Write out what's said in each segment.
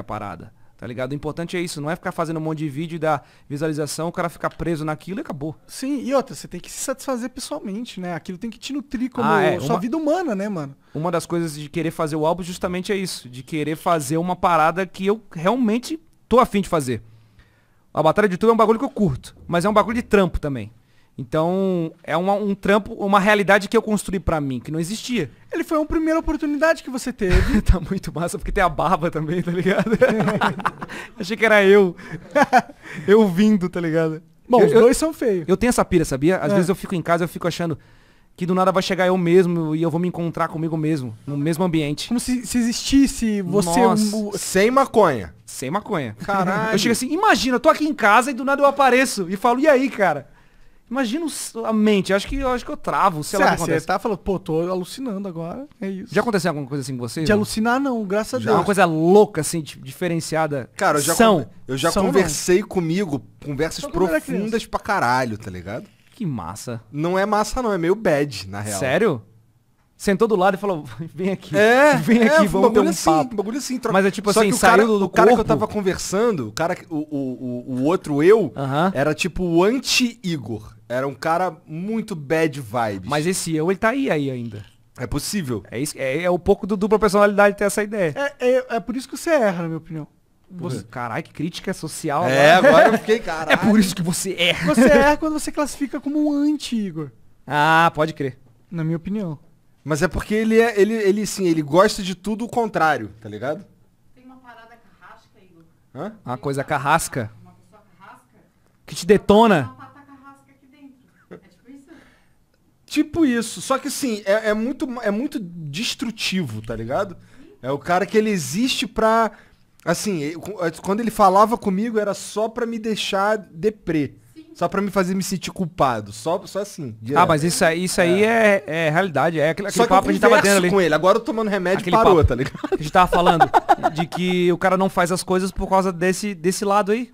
a parada. Tá ligado? O importante é isso, não é ficar fazendo um monte de vídeo e dar visualização, o cara ficar preso naquilo e acabou. Sim, e outra, você tem que se satisfazer pessoalmente, né? Aquilo tem que te nutrir como ah, é, sua uma... vida humana, né, mano? Uma das coisas de querer fazer o álbum justamente é isso, de querer fazer uma parada que eu realmente tô afim de fazer. A Batalha de Tudo é um bagulho que eu curto, mas é um bagulho de trampo também. Então, é uma, um trampo, uma realidade que eu construí para mim, que não existia ele foi uma primeira oportunidade que você teve. tá muito massa, porque tem a barba também, tá ligado? Achei que era eu. eu vindo, tá ligado? Bom, eu, os dois eu, são feios. Eu tenho essa pira, sabia? Às é. vezes eu fico em casa, eu fico achando que do nada vai chegar eu mesmo e eu vou me encontrar comigo mesmo, no mesmo ambiente. Como se, se existisse você... Um... Sem maconha. Sem maconha. Caralho. Eu chego assim, imagina, eu tô aqui em casa e do nada eu apareço e falo, e aí, cara? Imagina a mente, acho que, eu acho que eu travo, sei cê, lá o que acontece. Você tá falando, pô, tô alucinando agora, é isso. Já aconteceu alguma coisa assim com você? De não? alucinar não, graças a Deus. Uma coisa louca, assim, diferenciada. Cara, eu já, São. eu já São conversei não. comigo, conversas profundas pra caralho, tá ligado? Que massa. Não é massa não, é meio bad, na real. Sério? sentou do lado e falou, vem aqui, é, vem é, aqui, vamos ter um assim, papo. Bagulho assim, troca. Mas é tipo Só assim, o cara, do o cara que eu tava conversando, o cara, o, o, o outro eu, uh -huh. era tipo o anti-Igor. Era um cara muito bad vibes. Mas esse eu, ele tá aí, aí ainda. É possível. É, isso, é, é um pouco do dupla personalidade ter essa ideia. É, é, é por isso que você erra, na minha opinião. Você... Caralho, que crítica social. É, agora, né? agora eu fiquei, caralho. É por isso que você erra. Você erra quando você classifica como um anti-Igor. Ah, pode crer. Na minha opinião. Mas é porque ele é, ele, ele sim, ele gosta de tudo o contrário, tá ligado? Tem uma parada carrasca, Igor. Hã? Uma coisa carrasca. Uma pessoa carrasca. Que te detona. Tipo isso. Só que assim, é, é, muito, é muito destrutivo, tá ligado? É o cara que ele existe pra. Assim, é, quando ele falava comigo era só pra me deixar deprê. Só pra me fazer me sentir culpado. Só, só assim. Direto. Ah, mas isso aí, isso aí é, é, é realidade. É aquele, aquele papo que a gente tava tendo ali. com ele. Agora eu tomando remédio aquele parou, papo. tá ligado? A gente tava falando de que o cara não faz as coisas por causa desse, desse lado aí.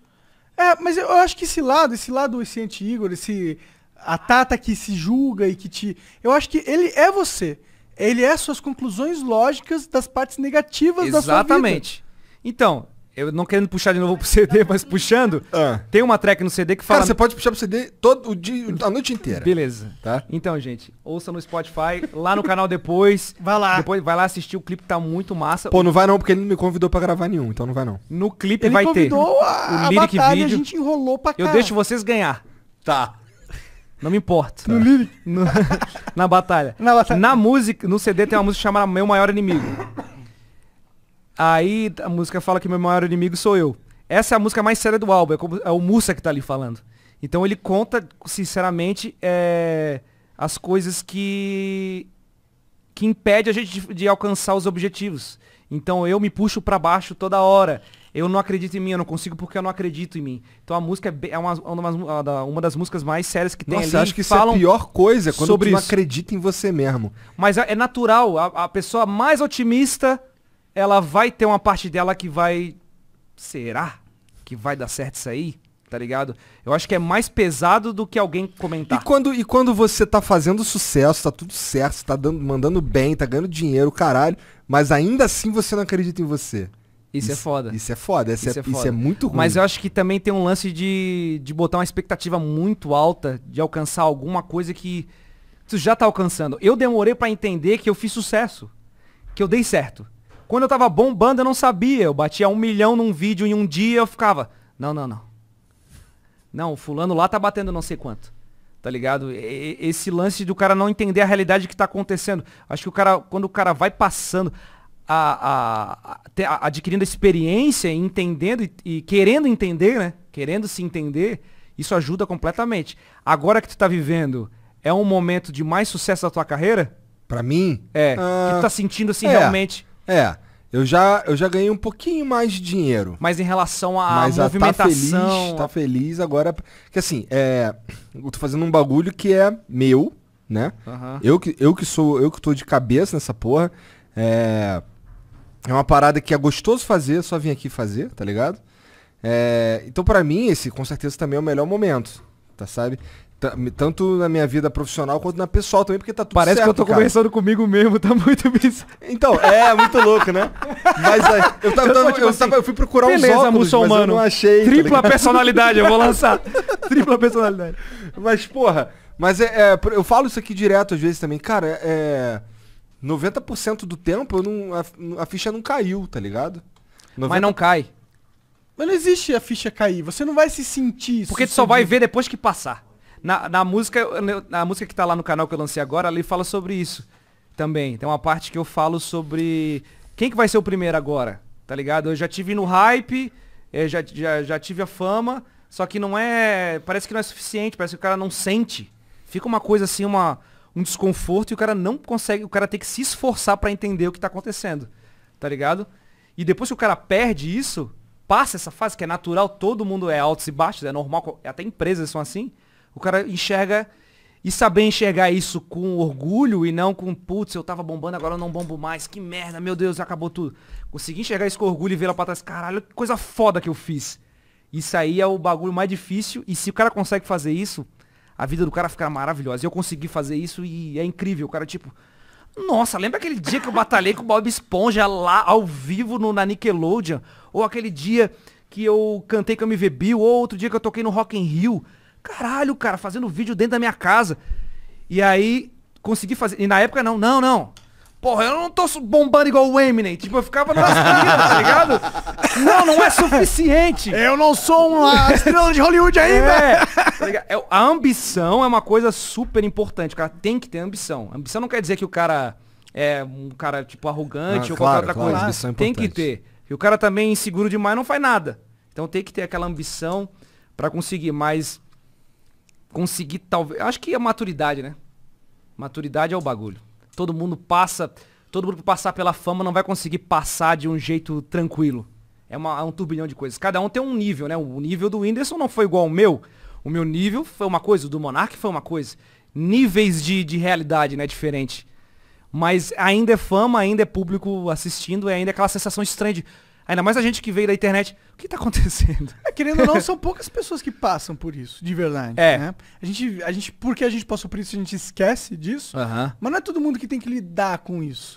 É, mas eu acho que esse lado, esse lado, esse anti-Igor, esse a Tata que se julga e que te. Eu acho que ele é você. Ele é suas conclusões lógicas das partes negativas Exatamente. da sua vida. Exatamente. Então, eu não querendo puxar de novo pro CD, mas puxando, ah. tem uma track no CD que fala. Cara, você pode puxar pro CD todo o dia, a noite inteira. Beleza. Tá? Então, gente, ouça no Spotify, lá no canal depois. Vai lá. Depois vai lá assistir o clipe, tá muito massa. Pô, não vai não, porque ele não me convidou pra gravar nenhum, então não vai não. No clipe ele vai ter. A, o lyric a batalha, vídeo. a gente enrolou pra cá. Eu deixo vocês ganhar. Tá. Não me importa. No lyric? No- na batalha. Na batalha. Na música, no CD tem uma música chamada Meu Maior Inimigo. Aí a música fala que meu maior inimigo sou eu. Essa é a música mais séria do álbum, é, como- é o Musa que tá ali falando. Então ele conta, sinceramente, é, as coisas que que impede a gente de, de alcançar os objetivos. Então eu me puxo pra baixo toda hora eu não acredito em mim, eu não consigo porque eu não acredito em mim. Então a música é, é uma, uma, uma das músicas mais sérias que tem Nossa, ali. acho que isso é a pior coisa, é quando sobre tu não acredita em você mesmo. Mas é, é, natural, a, a pessoa mais otimista, ela vai ter uma parte dela que vai... Será que vai dar certo isso aí? tá ligado? Eu acho que é mais pesado do que alguém comentar. E quando, e quando você tá fazendo sucesso, tá tudo certo, tá dando, mandando bem, tá ganhando dinheiro, caralho, mas ainda assim você não acredita em você. Isso, isso é foda. Isso é foda. Isso, isso é, é foda. isso é muito ruim. Mas eu acho que também tem um lance de, de botar uma expectativa muito alta, de alcançar alguma coisa que tu já tá alcançando. Eu demorei para entender que eu fiz sucesso. Que eu dei certo. Quando eu tava bombando, eu não sabia. Eu batia um milhão num vídeo em um dia, eu ficava. Não, não, não. Não, o fulano lá tá batendo não sei quanto. Tá ligado? Esse lance do cara não entender a realidade que tá acontecendo. Acho que o cara, quando o cara vai passando a, a, a, adquirindo experiência, entendendo e, e, querendo entender, né? Querendo se entender, isso ajuda completamente. Agora que tu tá vivendo, é um momento de mais sucesso da tua carreira? Para mim? É. Ah. que tu tá sentindo assim é, realmente? É. Eu já, eu já ganhei um pouquinho mais de dinheiro. Mas em relação à Mas tá movimentação... Tá feliz, tá feliz agora. Que assim, é, eu tô fazendo um bagulho que é meu, né? Uhum. Eu, que, eu que sou, eu que tô de cabeça nessa porra. É, é uma parada que é gostoso fazer, só vim aqui fazer, tá ligado? É, então para mim esse com certeza também é o melhor momento, tá sabe? T tanto na minha vida profissional quanto na pessoal também, porque tá tudo Parece certo, que eu tô cara. conversando comigo mesmo, tá muito bizarro. Então, é, muito louco, né? Mas aí, é, eu, tava, eu, tava, tipo eu, assim, tava, eu, fui procurar um uns óculos, muçulmano, mas eu não achei. Tá tripla tá personalidade, eu vou lançar. tripla personalidade. Mas, porra, mas é, é, eu falo isso aqui direto às vezes também. Cara, é... é 90% do tempo eu não, a, a, ficha não caiu, tá ligado? 90... Mas não cai. Mas não existe a ficha cair. Você não vai se sentir. isso Porque tu só vai ver depois que passar. Na, na música na música que tá lá no canal que eu lancei agora, ali fala sobre isso também. Tem uma parte que eu falo sobre quem que vai ser o primeiro agora, tá ligado? Eu já tive no hype, eh, já, já, já tive a fama, só que não é... Parece que não é suficiente, parece que o cara não sente. Fica uma coisa assim, uma um desconforto e o cara não consegue, o cara tem que se esforçar para entender o que tá acontecendo. Tá ligado? E depois que o cara perde isso, passa essa fase que é natural, todo mundo é altos e baixos, é normal, até empresas são assim. O cara enxerga e saber enxergar isso com orgulho e não com, putz, eu tava bombando, agora eu não bombo mais, que merda, meu Deus, acabou tudo. Conseguir enxergar isso com orgulho e ver lá pra trás, caralho, que coisa foda que eu fiz. Isso aí é o bagulho mais difícil e se o cara consegue fazer isso, a vida do cara ficar maravilhosa. E eu consegui fazer isso e é incrível. O cara, tipo, nossa, lembra aquele dia que eu batalhei com o Bob Esponja lá ao vivo no, na Nickelodeon? Ou aquele dia que eu cantei com a MV Bill? Ou outro dia que eu toquei no Rock in Rio? Caralho, cara, fazendo vídeo dentro da minha casa. E aí, consegui fazer. E na época não, não, não. Porra, eu não tô bombando igual o Eminem. Tipo, eu ficava na tá ligado? Não, não é suficiente. Eu não sou uma estrela de Hollywood ainda. É, tá é, a ambição é uma coisa super importante. O cara tem que ter ambição. A ambição não quer dizer que o cara é um cara, tipo, arrogante ah, ou claro, qualquer outra claro, coisa. É tem que ter. E o cara também é inseguro demais não faz nada. Então tem que ter aquela ambição para conseguir. Mas conseguir talvez... Acho que a maturidade, né? Maturidade é o bagulho todo mundo passa, todo mundo passar pela fama não vai conseguir passar de um jeito tranquilo. É, uma, é um turbilhão de coisas. Cada um tem um nível, né? O nível do Whindersson não foi igual ao meu. O meu nível foi uma coisa, o do Monark foi uma coisa. Níveis de, de realidade, né? Diferente. Mas ainda é fama, ainda é público assistindo, ainda é aquela sensação estranha de Ainda mais a gente que veio da internet. O que tá acontecendo? É, querendo ou não, são poucas pessoas que passam por isso, de verdade. É. Né? A gente, a gente, porque a gente passou por isso, a gente esquece disso. Mas não é todo mundo que tem que lidar com isso.